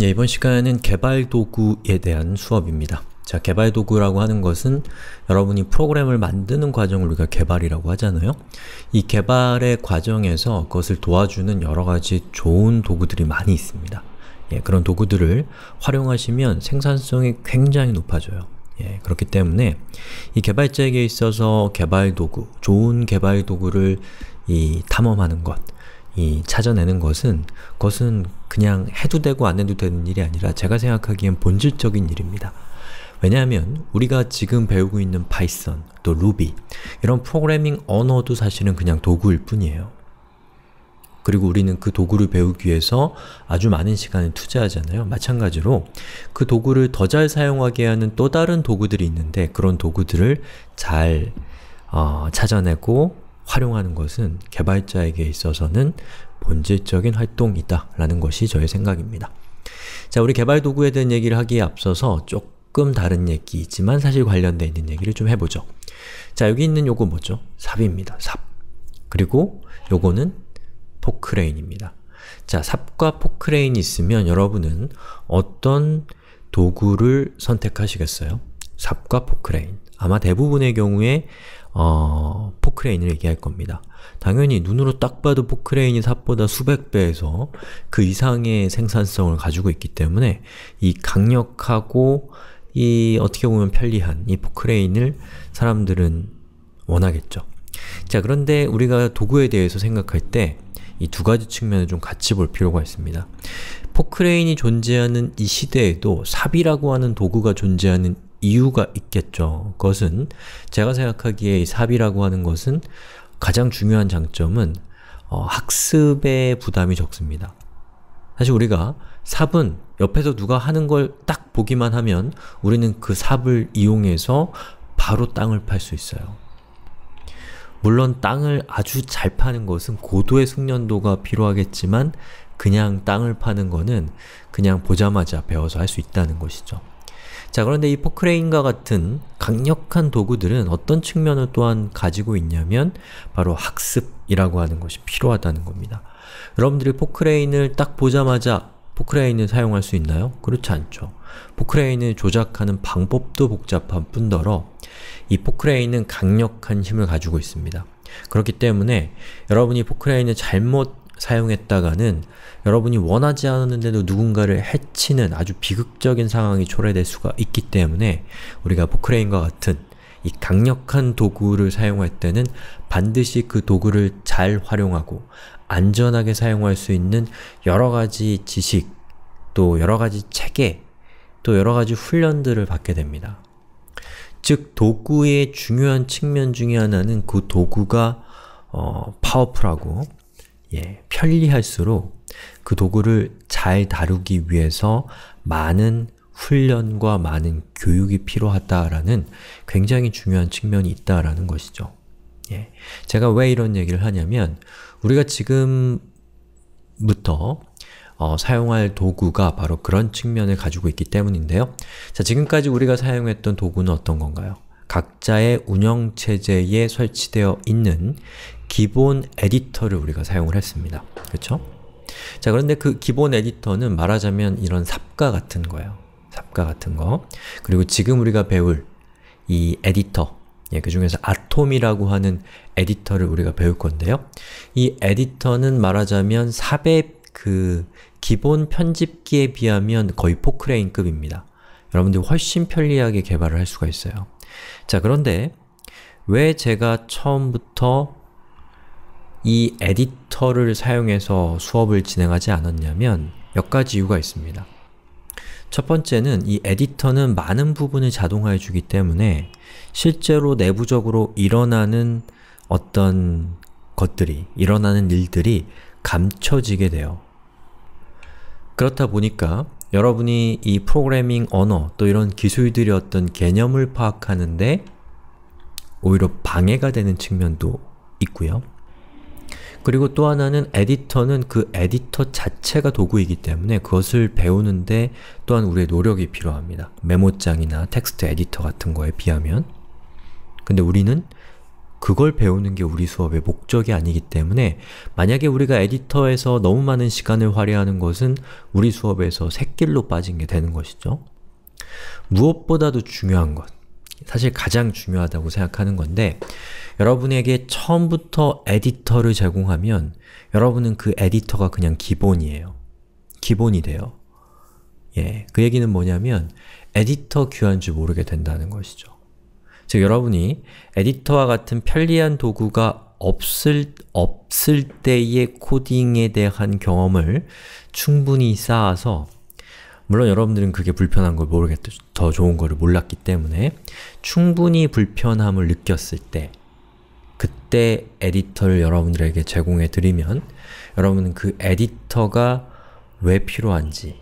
예, 이번 시간에는 개발 도구에 대한 수업입니다. 자, 개발 도구라고 하는 것은 여러분이 프로그램을 만드는 과정을 우리가 개발이라고 하잖아요. 이 개발의 과정에서 그것을 도와주는 여러 가지 좋은 도구들이 많이 있습니다. 예, 그런 도구들을 활용하시면 생산성이 굉장히 높아져요. 예, 그렇기 때문에 이 개발자에게 있어서 개발 도구, 좋은 개발 도구를 이 탐험하는 것, 이 찾아내는 것은 그것은 그냥 해도 되고 안 해도 되는 일이 아니라 제가 생각하기엔 본질적인 일입니다. 왜냐하면 우리가 지금 배우고 있는 파이썬, 또 루비 이런 프로그래밍 언어도 사실은 그냥 도구일 뿐이에요. 그리고 우리는 그 도구를 배우기 위해서 아주 많은 시간을 투자하잖아요. 마찬가지로 그 도구를 더 잘 사용하게 하는 또 다른 도구들이 있는데 그런 도구들을 잘 어, 찾아내고 활용하는 것은 개발자에게 있어서는 본질적인 활동이다 라는 것이 저의 생각입니다. 자, 우리 개발 도구에 대한 얘기를 하기에 앞서서 조금 다른 얘기이지만 사실 관련되어 있는 얘기를 좀 해보죠. 자, 여기 있는 요거 뭐죠? 삽입니다. 삽. 그리고 요거는 포크레인입니다. 자, 삽과 포크레인이 있으면 여러분은 어떤 도구를 선택하시겠어요? 삽과 포크레인. 아마 대부분의 경우에 어, 포크레인을 얘기할 겁니다. 당연히 눈으로 딱 봐도 포크레인이 삽보다 수백 배에서 그 이상의 생산성을 가지고 있기 때문에 이 강력하고 이 어떻게 보면 편리한 이 포크레인을 사람들은 원하겠죠. 자 그런데 우리가 도구에 대해서 생각할 때 이 두 가지 측면을 좀 같이 볼 필요가 있습니다. 포크레인이 존재하는 이 시대에도 삽이라고 하는 도구가 존재하는 이유가 있겠죠. 그것은 제가 생각하기에 삽이라고 하는 것은 가장 중요한 장점은 어, 학습의 부담이 적습니다. 사실 우리가 삽은 옆에서 누가 하는 걸 딱 보기만 하면 우리는 그 삽을 이용해서 바로 땅을 팔 수 있어요. 물론 땅을 아주 잘 파는 것은 고도의 숙련도가 필요하겠지만 그냥 땅을 파는 것은 그냥 보자마자 배워서 할 수 있다는 것이죠. 자, 그런데 이 포크레인과 같은 강력한 도구들은 어떤 측면을 또한 가지고 있냐면 바로 학습이라고 하는 것이 필요하다는 겁니다. 여러분들이 포크레인을 딱 보자마자 포크레인을 사용할 수 있나요? 그렇지 않죠. 포크레인을 조작하는 방법도 복잡한 뿐더러 이 포크레인은 강력한 힘을 가지고 있습니다. 그렇기 때문에 여러분이 포크레인을 잘못 사용했다가는 여러분이 원하지 않았는데도 누군가를 해치는 아주 비극적인 상황이 초래될 수가 있기 때문에 우리가 포크레인과 같은 이 강력한 도구를 사용할 때는 반드시 그 도구를 잘 활용하고 안전하게 사용할 수 있는 여러가지 지식, 또 여러가지 체계, 또 여러가지 훈련들을 받게 됩니다. 즉, 도구의 중요한 측면 중의 하나는 그 도구가 어, 파워풀하고 예, 편리할수록 그 도구를 잘 다루기 위해서 많은 훈련과 많은 교육이 필요하다라는 굉장히 중요한 측면이 있다라는 것이죠. 예, 제가 왜 이런 얘기를 하냐면 우리가 지금부터 어, 사용할 도구가 바로 그런 측면을 가지고 있기 때문인데요. 자, 지금까지 우리가 사용했던 도구는 어떤 건가요? 각자의 운영체제에 설치되어 있는 기본 에디터를 우리가 사용을 했습니다. 그렇죠? 자, 그런데 그 기본 에디터는 말하자면 이런 삽과 같은 거예요. 삽과 같은 거. 그리고 지금 우리가 배울 이 에디터, 예, 그 중에서 아톰이라고 하는 에디터를 우리가 배울 건데요. 이 에디터는 말하자면 삽의 그 기본 편집기에 비하면 거의 포크레인급입니다. 여러분들 이 훨씬 편리하게 개발을 할 수가 있어요. 자, 그런데 왜 제가 처음부터 이 에디터를 사용해서 수업을 진행하지 않았냐면 몇 가지 이유가 있습니다. 첫 번째는 이 에디터는 많은 부분을 자동화해 주기 때문에 실제로 내부적으로 일어나는 어떤 것들이, 일어나는 일들이 감춰지게 돼요. 그렇다 보니까 여러분이 이 프로그래밍 언어 또 이런 기술들이 어떤 개념을 파악하는데 오히려 방해가 되는 측면도 있고요. 그리고 또 하나는 에디터는 그 에디터 자체가 도구이기 때문에 그것을 배우는데 또한 우리의 노력이 필요합니다. 메모장이나 텍스트 에디터 같은 거에 비하면 근데 우리는 그걸 배우는 게 우리 수업의 목적이 아니기 때문에 만약에 우리가 에디터에서 너무 많은 시간을 할애하는 것은 우리 수업에서 샛길로 빠진 게 되는 것이죠. 무엇보다도 중요한 것, 사실 가장 중요하다고 생각하는 건데 여러분에게 처음부터 에디터를 제공하면 여러분은 그 에디터가 그냥 기본이에요. 기본이 돼요. 예, 그 얘기는 뭐냐면 에디터 귀한 줄 모르게 된다는 것이죠. 즉 여러분이 에디터와 같은 편리한 도구가 없을, 없을 때의 코딩에 대한 경험을 충분히 쌓아서 물론 여러분들은 그게 불편한 걸 모르겠죠. 더 좋은 거를 몰랐기 때문에 충분히 불편함을 느꼈을 때 그때 에디터를 여러분들에게 제공해 드리면 여러분은 그 에디터가 왜 필요한지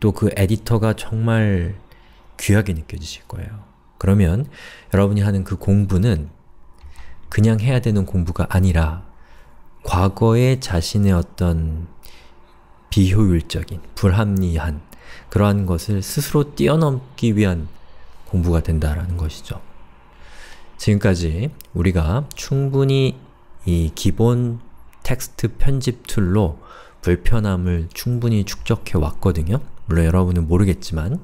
또 그 에디터가 정말 귀하게 느껴지실 거예요. 그러면 여러분이 하는 그 공부는 그냥 해야 되는 공부가 아니라 과거의 자신의 어떤 비효율적인, 불합리한 그러한 것을 스스로 뛰어넘기 위한 공부가 된다라는 것이죠. 지금까지 우리가 충분히 이 기본 텍스트 편집 툴로 불편함을 충분히 축적해 왔거든요. 물론 여러분은 모르겠지만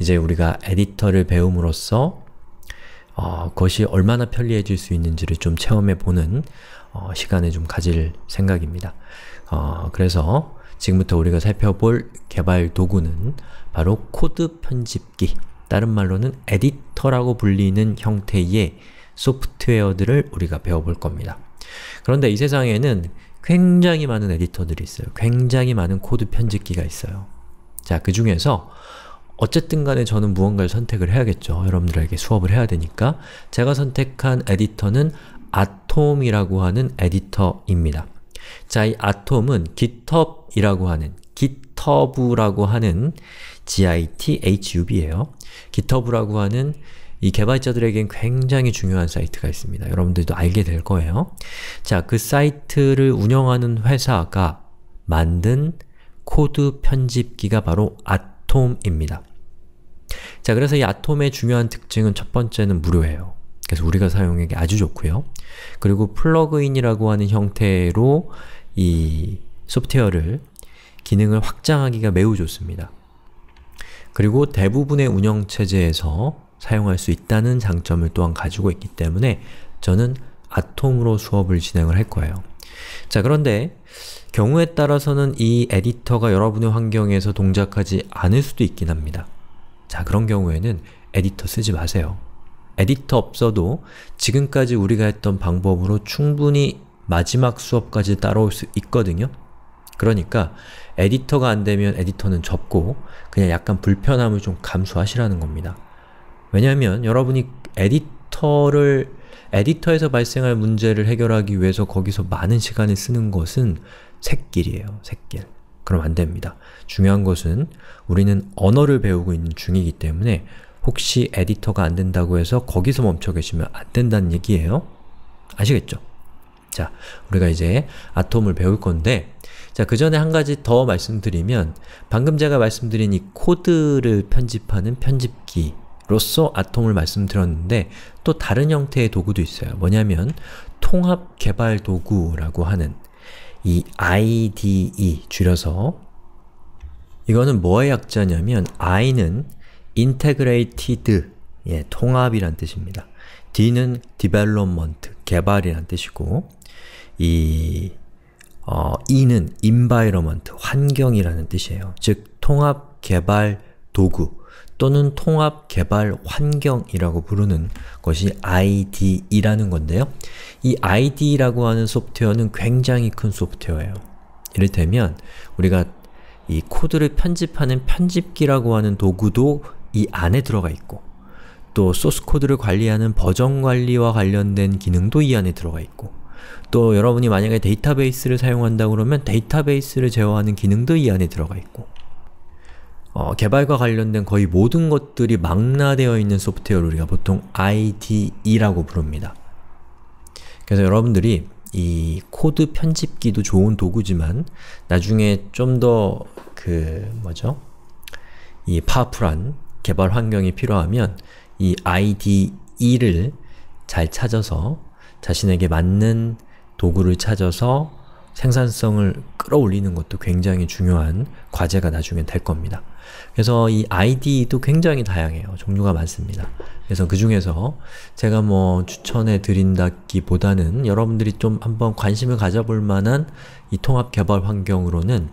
이제 우리가 에디터를 배움으로써 어, 그것이 얼마나 편리해질 수 있는지를 좀 체험해보는 어, 시간을 좀 가질 생각입니다. 어, 그래서 지금부터 우리가 살펴볼 개발 도구는 바로 코드 편집기, 다른 말로는 에디터라고 불리는 형태의 소프트웨어들을 우리가 배워볼 겁니다. 그런데 이 세상에는 굉장히 많은 에디터들이 있어요. 굉장히 많은 코드 편집기가 있어요. 자, 그 중에서 어쨌든 간에 저는 무언가를 선택을 해야겠죠. 여러분들에게 수업을 해야 되니까 제가 선택한 에디터는 아톰이라고 하는 에디터입니다. 자, 이 아톰은 GitHub이라고 하는 GitHub라고 하는 github이에요. GitHub라고 하는 이 개발자들에겐 굉장히 중요한 사이트가 있습니다. 여러분들도 알게 될 거예요. 자, 그 사이트를 운영하는 회사가 만든 코드 편집기가 바로 아톰입니다. 자, 그래서 이 아톰의 중요한 특징은 첫 번째는 무료예요. 그래서 우리가 사용하기 아주 좋고요. 그리고 플러그인이라고 하는 형태로 이 소프트웨어를 기능을 확장하기가 매우 좋습니다. 그리고 대부분의 운영체제에서 사용할 수 있다는 장점을 또한 가지고 있기 때문에 저는 아톰으로 수업을 진행을 할 거예요. 자 그런데 경우에 따라서는 이 에디터가 여러분의 환경에서 동작하지 않을 수도 있긴 합니다. 자 그런 경우에는 에디터 쓰지 마세요. 에디터 없어도 지금까지 우리가 했던 방법으로 충분히 마지막 수업까지 따라올 수 있거든요. 그러니까 에디터가 안되면 에디터는 접고 그냥 약간 불편함을 좀 감수하시라는 겁니다. 왜냐하면 여러분이 에디터를 에디터에서 발생할 문제를 해결하기 위해서 거기서 많은 시간을 쓰는 것은 새끼이에요 새끼. 그럼 안 됩니다. 중요한 것은 우리는 언어를 배우고 있는 중이기 때문에 혹시 에디터가 안 된다고 해서 거기서 멈춰 계시면 안 된다는 얘기예요. 아시겠죠? 자, 우리가 이제 아톰을 배울 건데 자, 그 전에 한 가지 더 말씀드리면 방금 제가 말씀드린 이 코드를 편집하는 편집기 로서 아톰을 말씀드렸는데 또 다른 형태의 도구도 있어요. 뭐냐면 통합 개발 도구라고 하는 이 IDE 줄여서 이거는 뭐의 약자냐면 I는 integrated 예, 통합이란 뜻입니다. D는 development 개발이란 뜻이고 이 어, E는 environment 환경이라는 뜻이에요. 즉 통합 개발 도구 또는 통합 개발 환경이라고 부르는 것이 IDE라는 건데요. 이 IDE라고 하는 소프트웨어는 굉장히 큰 소프트웨어예요. 이를테면 우리가 이 코드를 편집하는 편집기라고 하는 도구도 이 안에 들어가 있고 또 소스 코드를 관리하는 버전 관리와 관련된 기능도 이 안에 들어가 있고 또 여러분이 만약에 데이터베이스를 사용한다 그러면 데이터베이스를 제어하는 기능도 이 안에 들어가 있고 어, 개발과 관련된 거의 모든 것들이 망라되어 있는 소프트웨어를 우리가 보통 IDE라고 부릅니다. 그래서 여러분들이 이 코드 편집기도 좋은 도구지만 나중에 좀 더 그 뭐죠? 이 파워풀한 개발 환경이 필요하면 이 IDE를 잘 찾아서 자신에게 맞는 도구를 찾아서 생산성을 끌어올리는 것도 굉장히 중요한 과제가 나중에 될 겁니다. 그래서 이 ID도 굉장히 다양해요. 종류가 많습니다. 그래서 그 중에서 제가 뭐 추천해 드린다기보다는 여러분들이 좀 한번 관심을 가져볼 만한 이 통합 개발 환경으로는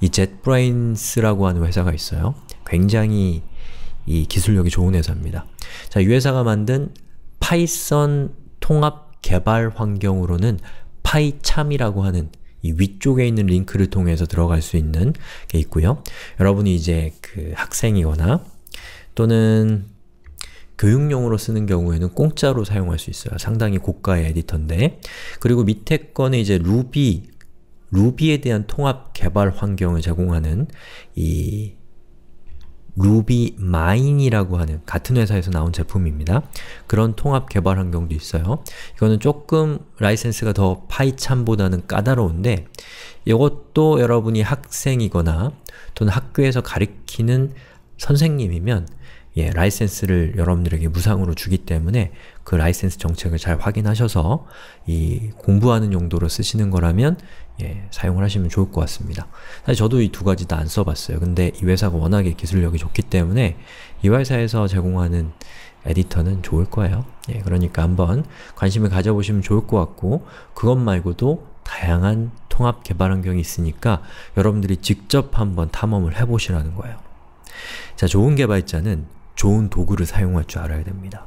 이 JetBrains라고 하는 회사가 있어요. 굉장히 이 기술력이 좋은 회사입니다. 자, 이 회사가 만든 파이썬 통합 개발 환경으로는 파이참이라고 하는 이 위쪽에 있는 링크를 통해서 들어갈 수 있는 게 있고요. 여러분이 이제 그 학생이거나 또는 교육용으로 쓰는 경우에는 공짜로 사용할 수 있어요. 상당히 고가의 에디터인데 그리고 밑에 거는 이제 루비, 루비에 대한 통합 개발 환경을 제공하는 이 루비 마인이라고 하는 같은 회사에서 나온 제품입니다. 그런 통합 개발 환경도 있어요. 이거는 조금 라이센스가 더파이찬보다는 까다로운데 이것도 여러분이 학생이거나 또는 학교에서 가리키는 선생님이면 예, 라이센스를 여러분들에게 무상으로 주기 때문에 그 라이센스 정책을 잘 확인하셔서 이 공부하는 용도로 쓰시는 거라면 예, 사용을 하시면 좋을 것 같습니다. 사실 저도 이 두 가지 다 안 써봤어요. 근데 이 회사가 워낙에 기술력이 좋기 때문에 이 회사에서 제공하는 에디터는 좋을 거예요. 예, 그러니까 한번 관심을 가져보시면 좋을 것 같고 그것 말고도 다양한 통합 개발 환경이 있으니까 여러분들이 직접 한번 탐험을 해보시라는 거예요. 자, 좋은 개발자는 좋은 도구를 사용할 줄 알아야 됩니다.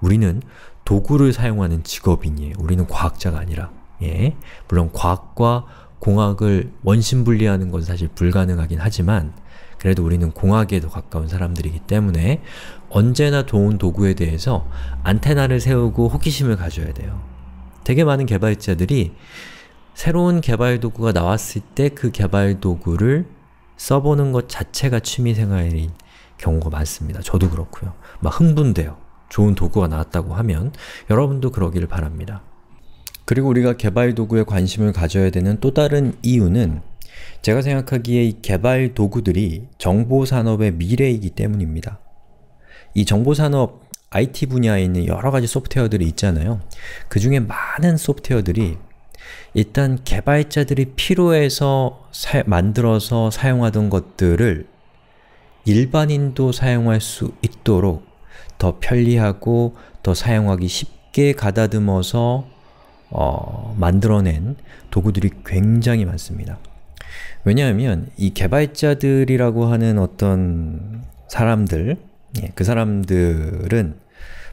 우리는 도구를 사용하는 직업인이에요. 우리는 과학자가 아니라 예, 물론 과학과 공학을 원심 분리하는 건 사실 불가능하긴 하지만 그래도 우리는 공학에 더 가까운 사람들이기 때문에 언제나 좋은 도구에 대해서 안테나를 세우고 호기심을 가져야 돼요. 되게 많은 개발자들이 새로운 개발 도구가 나왔을 때 그 개발 도구를 써보는 것 자체가 취미생활인 경우가 많습니다. 저도 그렇고요. 막 흥분돼요. 좋은 도구가 나왔다고 하면 여러분도 그러기를 바랍니다. 그리고 우리가 개발 도구에 관심을 가져야 되는 또 다른 이유는 제가 생각하기에 이 개발 도구들이 정보 산업의 미래이기 때문입니다. 이 정보 산업 IT 분야에 있는 여러 가지 소프트웨어들이 있잖아요. 그 중에 많은 소프트웨어들이 일단 개발자들이 필요해서 사, 만들어서 사용하던 것들을 일반인도 사용할 수 있도록 더 편리하고 더 사용하기 쉽게 가다듬어서 어, 만들어낸 도구들이 굉장히 많습니다. 왜냐하면 이 개발자들이라고 하는 어떤 사람들, 예, 그 사람들은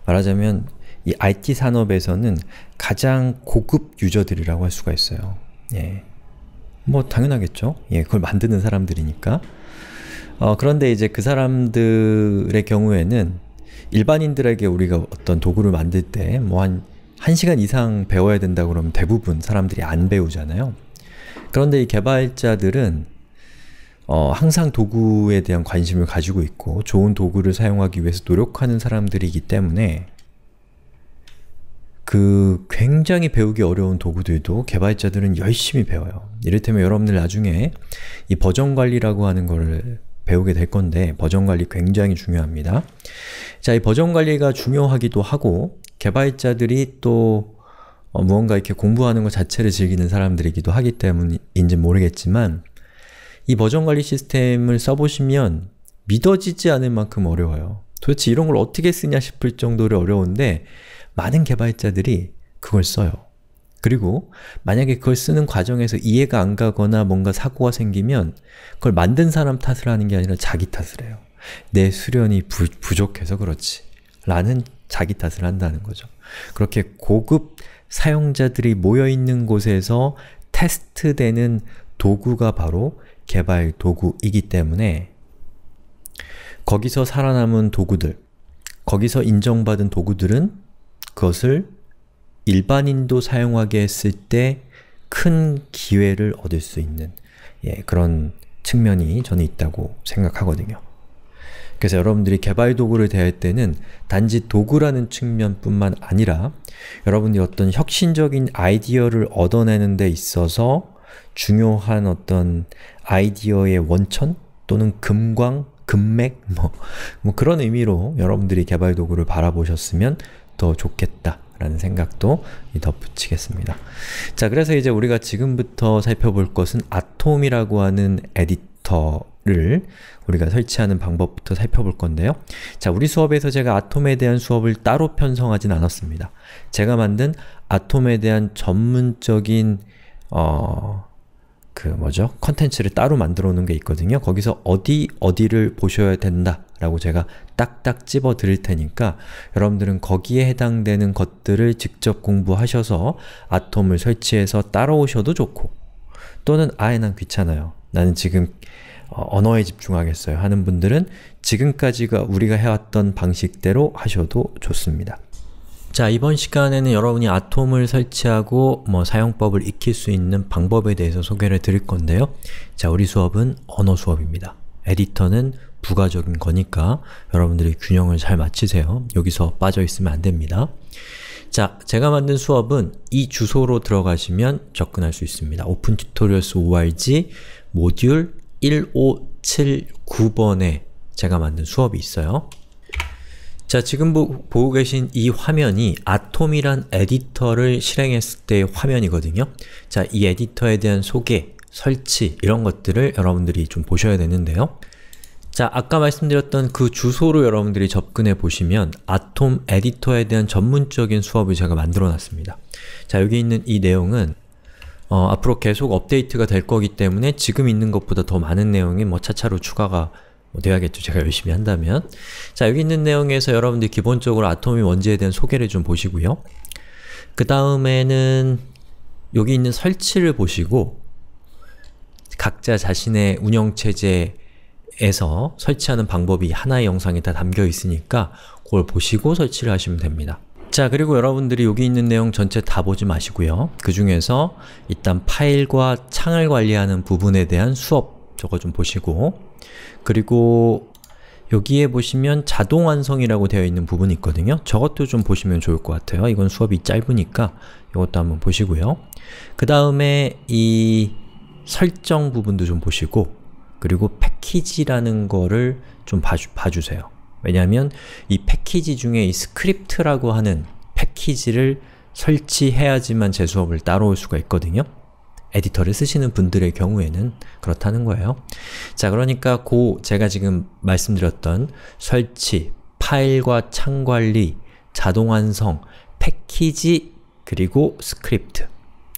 말하자면 이 IT 산업에서는 가장 고급 유저들이라고 할 수가 있어요. 예. 뭐 당연하겠죠. 예, 그걸 만드는 사람들이니까. 어, 그런데 이제 그 사람들의 경우에는 일반인들에게 우리가 어떤 도구를 만들 때뭐한 1시간 이상 배워야 된다 고 그러면 대부분 사람들이 안 배우잖아요. 그런데 이 개발자들은 어, 항상 도구에 대한 관심을 가지고 있고 좋은 도구를 사용하기 위해서 노력하는 사람들이기 때문에 그 굉장히 배우기 어려운 도구들도 개발자들은 열심히 배워요. 이를테면 여러분들 나중에 이 버전 관리라고 하는 걸 배우게 될 건데 버전 관리 굉장히 중요합니다. 자, 이 버전 관리가 중요하기도 하고 개발자들이 또 어, 무언가 이렇게 공부하는 것 자체를 즐기는 사람들이기도 하기 때문인지 모르겠지만 이 버전 관리 시스템을 써보시면 믿어지지 않을 만큼 어려워요. 도대체 이런 걸 어떻게 쓰냐 싶을 정도로 어려운데 많은 개발자들이 그걸 써요. 그리고 만약에 그걸 쓰는 과정에서 이해가 안 가거나 뭔가 사고가 생기면 그걸 만든 사람 탓을 하는 게 아니라 자기 탓을 해요. 내 수련이 부, 부족해서 그렇지. 라는 자기 탓을 한다는 거죠. 그렇게 고급 사용자들이 모여있는 곳에서 테스트되는 도구가 바로 개발 도구이기 때문에 거기서 살아남은 도구들, 거기서 인정받은 도구들은 그것을 일반인도 사용하게 했을 때 큰 기회를 얻을 수 있는 예, 그런 측면이 저는 있다고 생각하거든요. 그래서 여러분들이 개발 도구를 대할 때는 단지 도구라는 측면뿐만 아니라 여러분들이 어떤 혁신적인 아이디어를 얻어내는 데 있어서 중요한 어떤 아이디어의 원천 또는 금광, 금맥 뭐, 뭐 그런 의미로 여러분들이 개발 도구를 바라보셨으면 더 좋겠다. 라는 생각도 덧붙이겠습니다. 자, 그래서 이제 우리가 지금부터 살펴볼 것은 아톰이라고 하는 에디터 데이터를 우리가 설치하는 방법부터 살펴볼 건데요. 자, 우리 수업에서 제가 아톰에 대한 수업을 따로 편성하진 않았습니다. 제가 만든 아톰에 대한 전문적인 어... 그 뭐죠? 컨텐츠를 따로 만들어 놓은 게 있거든요. 거기서 어디 어디를 보셔야 된다 라고 제가 딱딱 집어 드릴 테니까 여러분들은 거기에 해당되는 것들을 직접 공부하셔서 아톰을 설치해서 따라오셔도 좋고 또는 아예 난 귀찮아요. 나는 지금 어, 언어에 집중하겠어요 하는 분들은 지금까지가 우리가 해왔던 방식대로 하셔도 좋습니다. 자, 이번 시간에는 여러분이 아톰을 설치하고 뭐 사용법을 익힐 수 있는 방법에 대해서 소개를 드릴 건데요. 자, 우리 수업은 언어 수업입니다. 에디터는 부가적인 거니까 여러분들이 균형을 잘 맞추세요. 여기서 빠져있으면 안됩니다. 자, 제가 만든 수업은 이 주소로 들어가시면 접근할 수 있습니다. opentutorials.org 모듈 1579번에 제가 만든 수업이 있어요. 자, 지금 보, 고 계신 이 화면이 아톰이란 에디터를 실행했을 때의 화면이거든요. 자, 이 에디터에 대한 소개, 설치, 이런 것들을 여러분들이 좀 보셔야 되는데요. 자, 아까 말씀드렸던 그 주소로 여러분들이 접근해 보시면 아톰 에디터에 대한 전문적인 수업을 제가 만들어 놨습니다. 자, 여기 있는 이 내용은 어, 앞으로 계속 업데이트가 될 거기 때문에 지금 있는 것보다 더 많은 내용이 뭐 차차로 추가가 뭐 돼야겠죠. 제가 열심히 한다면. 자, 여기 있는 내용에서 여러분들이 기본적으로 아톰이 뭔지에 대한 소개를 좀 보시고요. 그 다음에는 여기 있는 설치를 보시고 각자 자신의 운영체제에서 설치하는 방법이 하나의 영상에 다 담겨 있으니까 그걸 보시고 설치를 하시면 됩니다. 자, 그리고 여러분들이 여기 있는 내용 전체 다 보지 마시고요. 그 중에서 일단 파일과 창을 관리하는 부분에 대한 수업 저거 좀 보시고 그리고 여기에 보시면 자동 완성이라고 되어 있는 부분이 있거든요. 저것도 좀 보시면 좋을 것 같아요. 이건 수업이 짧으니까 이것도 한번 보시고요. 그 다음에 이 설정 부분도 좀 보시고 그리고 패키지라는 거를 좀 봐주, 봐주세요. 왜냐하면 이 패키지 중에 이 스크립트라고 하는 패키지를 설치해야지만 제 수업을 따로올 수가 있거든요. 에디터를 쓰시는 분들의 경우에는 그렇다는 거예요. 자, 그러니까 고 제가 지금 말씀드렸던 설치, 파일과 창 관리, 자동 완성, 패키지, 그리고 스크립트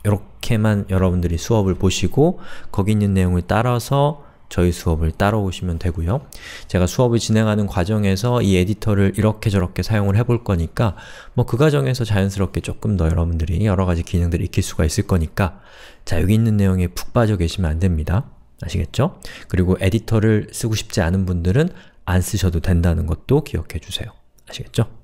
이렇게만 여러분들이 수업을 보시고 거기 있는 내용을 따라서 저희 수업을 따라오시면 되고요. 제가 수업을 진행하는 과정에서 이 에디터를 이렇게 저렇게 사용을 해볼 거니까 뭐 그 과정에서 자연스럽게 조금 더 여러분들이 여러가지 기능들을 익힐 수가 있을 거니까 자 여기 있는 내용에 푹 빠져 계시면 안 됩니다. 아시겠죠? 그리고 에디터를 쓰고 싶지 않은 분들은 안 쓰셔도 된다는 것도 기억해 주세요. 아시겠죠?